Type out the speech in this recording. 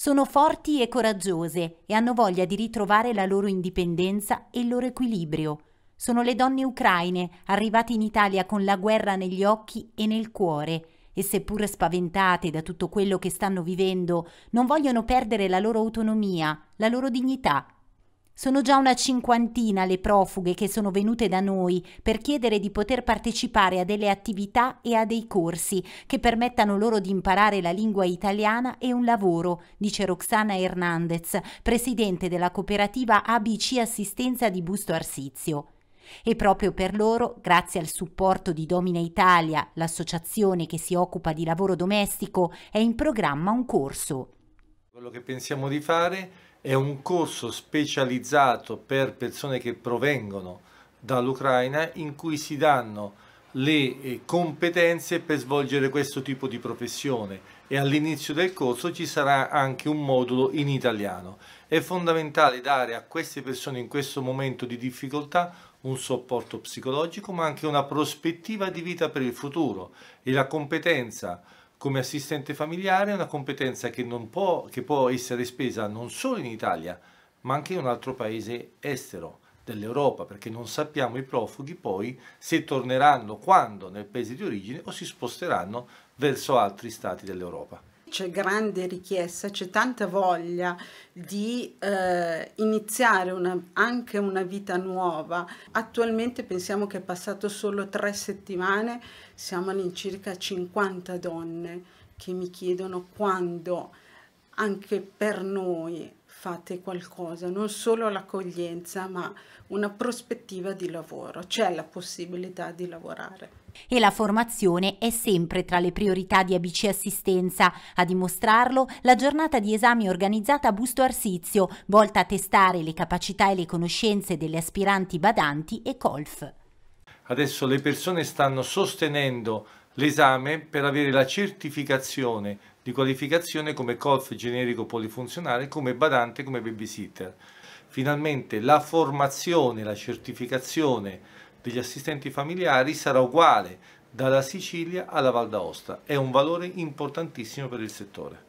Sono forti e coraggiose e hanno voglia di ritrovare la loro indipendenza e il loro equilibrio. Sono le donne ucraine arrivate in Italia con la guerra negli occhi e nel cuore e seppur spaventate da tutto quello che stanno vivendo, non vogliono perdere la loro autonomia, la loro dignità sono già una cinquantina le profughe che sono venute da noi per chiedere di poter partecipare a delle attività e a dei corsi che permettano loro di imparare la lingua italiana e un lavoro, dice Roxana Hernandez, presidente della cooperativa ABC Assistenza di Busto Arsizio. E proprio per loro, grazie al supporto di Domina Italia, l'associazione che si occupa di lavoro domestico, è in programma un corso. Quello che pensiamo di fare è un corso specializzato per persone che provengono dall'Ucraina in cui si danno le eh, competenze per svolgere questo tipo di professione e all'inizio del corso ci sarà anche un modulo in italiano. È fondamentale dare a queste persone in questo momento di difficoltà un supporto psicologico ma anche una prospettiva di vita per il futuro e la competenza come assistente familiare è una competenza che, può, che può essere spesa non solo in Italia, ma anche in un altro paese estero dell'Europa, perché non sappiamo i profughi poi se torneranno, quando, nel paese di origine o si sposteranno verso altri stati dell'Europa. C'è grande richiesta, c'è tanta voglia di eh, iniziare una, anche una vita nuova. Attualmente pensiamo che è passato solo tre settimane, siamo all'incirca 50 donne che mi chiedono quando anche per noi fate qualcosa, non solo l'accoglienza, ma una prospettiva di lavoro, c'è la possibilità di lavorare. E la formazione è sempre tra le priorità di ABC Assistenza. A dimostrarlo la giornata di esami organizzata a Busto Arsizio, volta a testare le capacità e le conoscenze delle aspiranti badanti e colf. Adesso le persone stanno sostenendo l'esame per avere la certificazione di qualificazione come colf generico polifunzionale, come badante, come babysitter. Finalmente la formazione, la certificazione degli assistenti familiari sarà uguale dalla Sicilia alla Val d'Aosta. È un valore importantissimo per il settore.